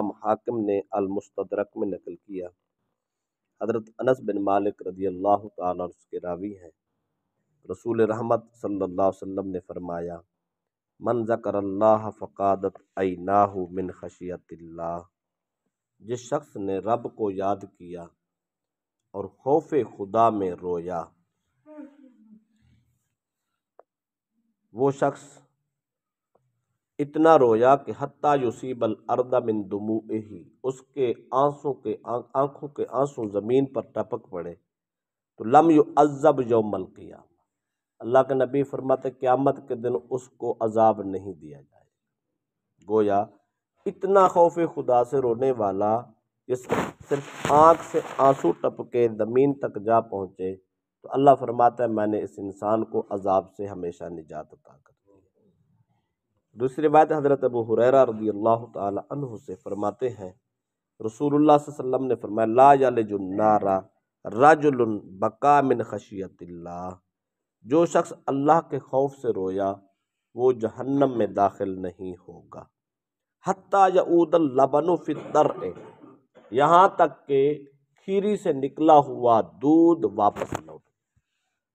हम हाकम ने अलमुस्तरक में नकल किया हज़रत अनस बिन मालिक रदी अल्लाह उसके रावी हैं रसूल रहमत सल्ला वम ने फरमाया मन ज़कर अल्लाह फ़कादत आई ना मिन खशियतिल्ला जिस शख्स ने रब को याद किया और खौफ खुदा में रोया वो शख्स इतना रोया कि हत्ता युसीबल अर्दा मिन दमू ही उसके आंसू के आंखों के आंसू ज़मीन पर टपक पड़े तो लम यु अजब मल किया अल्लाह के नबी फरमाते क़्यामत के दिन उसको अजाब नहीं दिया जाए गोया इतना खौफ खुदा से रोने वाला जिस सिर्फ आँख से आंसू टपके ज़मीन तक जा पहुँचे तो अल्लाह फरमाता है मैंने इस इंसान को अजाब से हमेशा निजात अता कर दूसरी बात हज़रत अबू हुरैरा रदी अल्लाह तह से फरमाते हैं रसूलुल्लाह वसल्लम ने फरमाया ला यलजुन्नारा रजुल बका मिन खशियतिल्ला जो शख्स अल्लाह के खौफ से रोया वो जहन्नम में दाखिल नहीं होगा हत्ता यऊदल लबन फितर यहाँ तक के खीरी से निकला हुआ दूध वापस लौट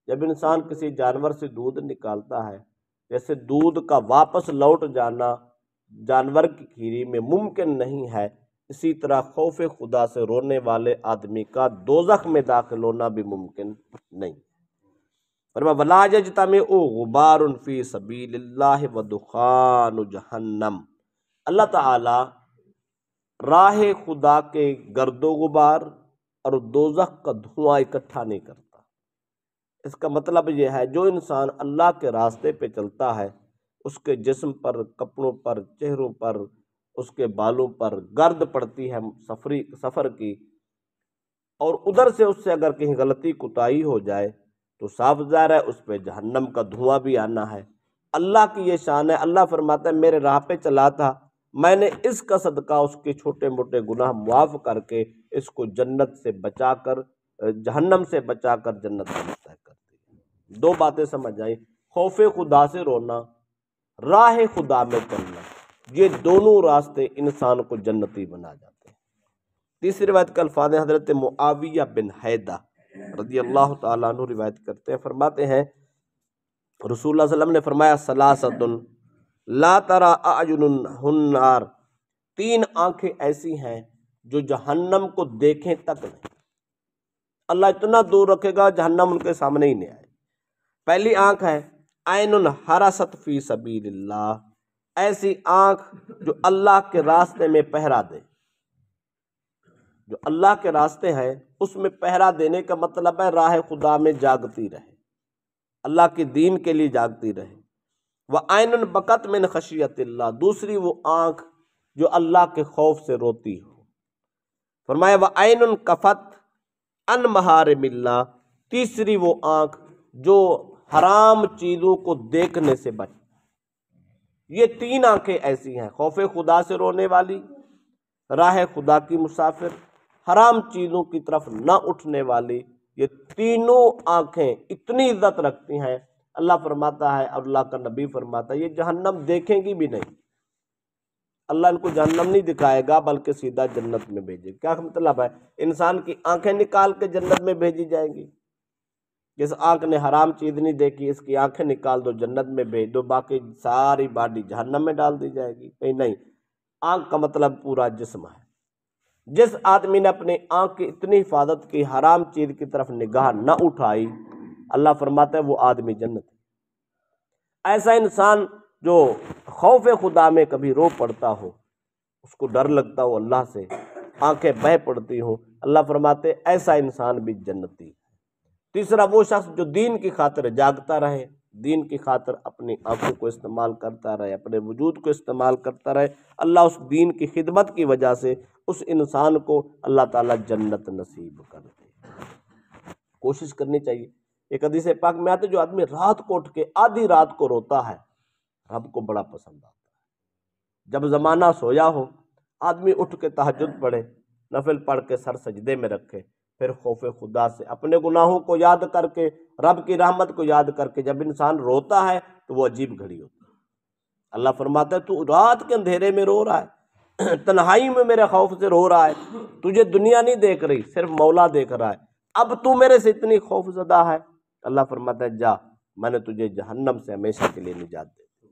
जब इंसान किसी जानवर से दूध निकालता है जैसे दूध का वापस लौट जाना जानवर की खीरी में मुमकिन नहीं है इसी तरह खौफ खुदा से रोने वाले आदमी का दोजख में दाखिल होना भी मुमकिन नहीं फरमा वलाजता में ओ गुबार उनफी सबील वदुखान जहन्नम अल्लाह ताला राह खुदा के गर्दो गुबार और दोजख का धुआं इकट्ठा नहीं करता इसका मतलब यह है जो इंसान अल्लाह के रास्ते पे चलता है उसके जिस्म पर कपड़ों पर चेहरों पर उसके बालों पर गर्द पड़ती है सफरी सफ़र की और उधर से उससे अगर कहीं गलती कुताही हो जाए तो साफ ज़ाहिर है उस पर जहन्नम का धुआं भी आना है अल्लाह की ये शान है अल्लाह फरमाता है मेरे राह पे चला था मैंने इसका सदका उसके छोटे मोटे गुनाह मुआफ़ करके इसको जन्नत से बचा कर जहन्नम से बचा कर जन्नत दो बातें समझ आई खौफ खुदा से रोना राह खुदा में चलना ये दोनों रास्ते इंसान को जन्नती बना जाते हैं तीसरी रिवायत का अल्फाज हजरत मुआविया बिन हैदा रजी अल्लाह तु रिवायत करते हैं फरमाते हैं रसूल वसम ने फरमाया सलासतुन ला तरा हन्नार तीन आंखें ऐसी हैं जो जहन्नम को देखें तक नहीं अल्लाह इतना दूर रखेगा जहन्नम उनके सामने ही नहीं आए पहली आंख है आयन हरासत फ़ी सबी ऐसी आंख जो अल्लाह के रास्ते में पहरा दे जो अल्लाह के रास्ते हैं उसमें पहरा देने का मतलब है राह खुदा में जागती रहे अल्लाह के दीन के लिए जागती रहे वह आयन बकत में खशियत दूसरी वो आंख जो अल्लाह के खौफ से रोती हो फरमाया वह आयन कफ़त अन महार मिल्ला तीसरी वो आंख जो हराम चीज़ों को देखने से बच ये तीन आंखें ऐसी हैं खौफ खुदा से रोने वाली राह खुदा की मुसाफिर हराम चीज़ों की तरफ ना उठने वाली ये तीनों आंखें इतनी इज्जत रखती हैं अल्लाह फरमाता है और अल्लाह का नबी फरमाता है ये जहन्नम देखेंगी भी नहीं अल्लाह इनको जहन्नम नहीं दिखाएगा बल्कि सीधा जन्नत में भेजेगा क्या मतलब है इंसान की आंखें निकाल के जन्नत में भेजी जाएंगी जिस आंख ने हराम चीज नहीं देखी इसकी आंखें निकाल दो जन्नत में भेज दो बाकी सारी बॉडी जहन्नम में डाल दी जाएगी कहीं नहीं आंख का मतलब पूरा जिस्म है जिस आदमी ने अपनी आंख की इतनी हिफाजत की हराम चीज की तरफ निगाह न उठाई अल्लाह फरमाता है वो आदमी जन्नत ऐसा इंसान जो खौफ खुदा में कभी रो पड़ता हो उसको डर लगता हो अल्लाह से आंखें बह पड़ती हो अल्लाह फरमाते ऐसा इंसान भी जन्नती है तीसरा वो शख्स जो दीन की खातर जागता रहे दीन की खातर अपनी आंखों को इस्तेमाल करता रहे अपने वजूद को इस्तेमाल करता रहे अल्लाह उस दीन की खिदमत की वजह से उस इंसान को अल्लाह ताला जन्नत नसीब कर दे कोशिश करनी चाहिए एक हदीस पाक में आते जो आदमी रात को उठ के आधी रात को रोता है रब को बड़ा पसंद आता है जब ज़माना सोया हो आदमी उठ के तहज पढ़े नफिल पढ़ के सर सजदे में रखे फिर खौफ खुदा से अपने गुनाहों को याद करके रब की रहमत को याद करके जब इंसान रोता है तो वो अजीब घड़ी होती है अल्लाह फरमाता है तू रात के अंधेरे में रो रहा है तन्हाई में मेरे खौफ से रो रहा है तुझे दुनिया नहीं देख रही सिर्फ मौला देख रहा है अब तू मेरे से इतनी खौफ ज़दा है अल्लाह फरमाता है जा मैंने तुझे जहन्नम से हमेशा के लिए निजात दे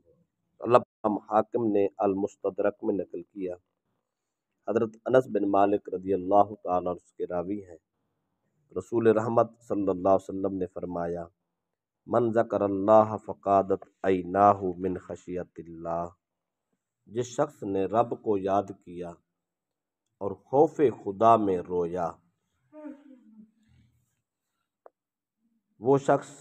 अल्लाह हाकिम ने अलमुस्तरक में नकल किया हज़रत अनस बिन मालिक रजी अल्लाह तला उसके रावी हैं रसूल रहमत सल्लल्लाहु अलैहि वसल्लम ने फरमाया मन अल्लाह फ़कादत नाहू मिन खशियतिल्ला जिस शख्स ने रब को याद किया और खौफ खुदा में रोया वो शख्स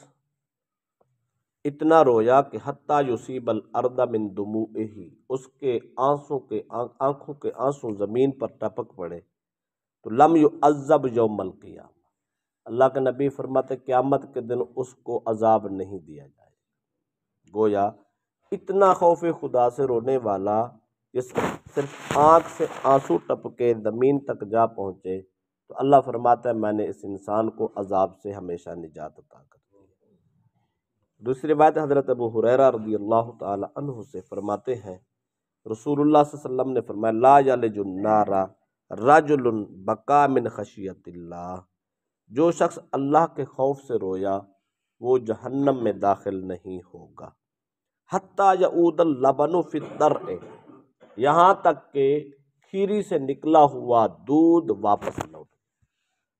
इतना रोया कि हत्ता युसीबल अरदा मिन दमू ही उसके आंसू के आंखों के आंसू ज़मीन पर टपक पड़े तो लम यु अजब यौमल किया अल्लाह के नबी फरमाते क़्यामत के दिन उसको अजाब नहीं दिया जाएगा गोया इतना खौफ खुदा से रोने वाला जिस सिर्फ आँख से आंसू टपके ज़मीन तक जा पहुँचे तो अल्लाह फरमाता है मैंने इस इंसान को अजाब से हमेशा निजात अदा कर दी दूसरी बात हज़रत अबू हुरैरा रदी अल्लाह तह से फरमाते हैं रसूलुल्लाह वसल्लम ने फरमाया ला जुन्नारा रजुल बका मिन खशियतिल्लाह जो शख्स अल्लाह के खौफ से रोया वो जहन्नम में दाखिल नहीं होगा हती उदल लबन फितर यहाँ तक के खीरी से निकला हुआ दूध वापस लौट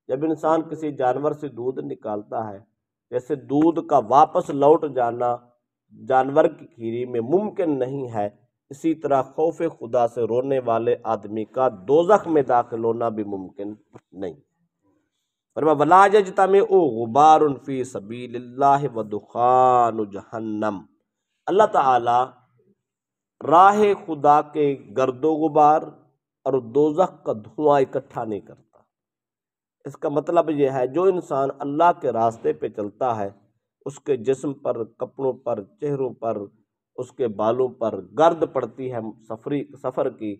जब इंसान किसी जानवर से दूध निकालता है जैसे दूध का वापस लौट जाना जानवर की खीरी में मुमकिन नहीं है इसी तरह खौफ खुदा से रोने वाले आदमी का दोजख में दाखिल होना भी मुमकिन नहीं फरमा वलाज तम ओ गुबार उनफ़ी सबील वदुखान जहन्नम अल्लाह ताला राह खुदा के गर्दो गुबार और दोजख का धुआं इकट्ठा नहीं करता इसका मतलब यह है जो इंसान अल्लाह के रास्ते पे चलता है उसके जिस्म पर कपड़ों पर चेहरों पर उसके बालों पर गर्द पड़ती है सफरी सफ़र की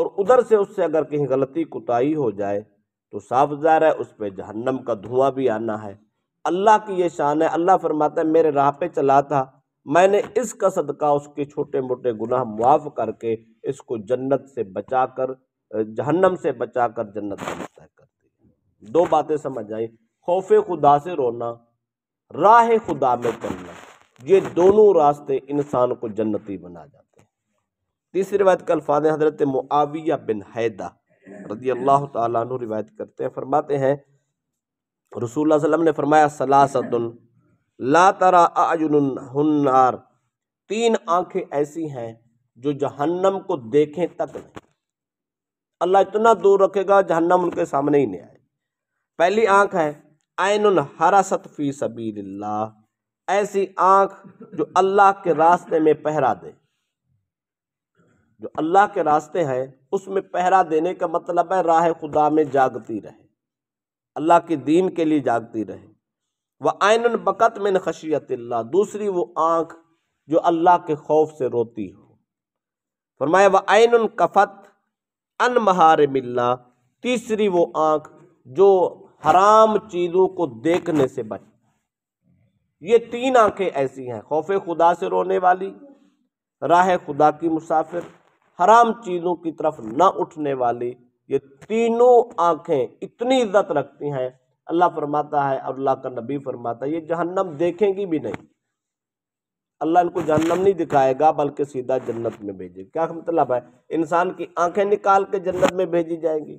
और उधर से उससे अगर कहीं गलती कुताही हो जाए तो साफ जहर है उस पर जहन्नम का धुआं भी आना है अल्लाह की ये शान है अल्लाह फरमाता है मेरे राह पे चला था मैंने इसका सदका उसके छोटे मोटे गुनाह मुआफ़ करके इसको जन्नत से बचा कर जहन्नम से बचा कर जन्नत का मुस्तक कर दिया दो बातें समझ आई खौफ खुदा से रोना राह खुदा में चलना ये दोनों रास्ते इंसान को जन्नती बना जाते हैं तीसरी बात कल अल्फाज हजरत मुआविया बिन हैदा रदी अल्लाह तु रिवायत करते हैं फरमाते हैं रसूल वसलम ने फरमाया सलासतुन ला तरा आजुनार तीन आंखें ऐसी हैं जो जहन्नम को देखें तक नहीं अल्लाह इतना दूर रखेगा जहन्नम उनके सामने ही नहीं आए पहली आंख है आयन हरासत फ़ी सबीर ऐसी आंख जो अल्लाह के रास्ते में पहरा दे जो अल्लाह के रास्ते हैं उसमें पहरा देने का मतलब है राह खुदा में जागती रहे अल्लाह के दीन के लिए जागती रहे वह आयन बकत में खशियत दूसरी वो आँख जो अल्लाह के खौफ से रोती हो फरमाया वह आयन कफ़त अन महार मिल्ला तीसरी वो आँख जो हराम चीज़ों को देखने से बच ये तीन आंखें ऐसी हैं खौफ खुदा से रोने वाली राह खुदा की मुसाफिर हराम चीज़ों की तरफ ना उठने वाली ये तीनों आँखें इतनी इज्जत रखती हैं अल्लाह फरमाता है और अल्लाह का नबी फरमाता है ये जहन्नम देखेंगी भी नहीं अल्लाह इनको जहन्नम नहीं दिखाएगा बल्कि सीधा जन्नत में भेजेगा क्या मतलब है इंसान की आंखें निकाल के जन्नत में भेजी जाएंगी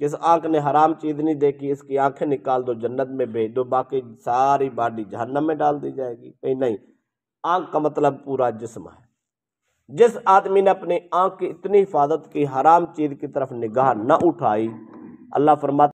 जिस आंख ने हराम चीज़ नहीं देखी इसकी आंखें निकाल दो जन्नत में भेज दो बाकी सारी बॉडी जहन्नम में डाल दी जाएगी कहीं नहीं आंख का मतलब पूरा जिसम है जिस आदमी ने अपनी आँख की इतनी हिफाजत की हराम चीज़ की तरफ निगाह न उठाई अल्लाह फरमा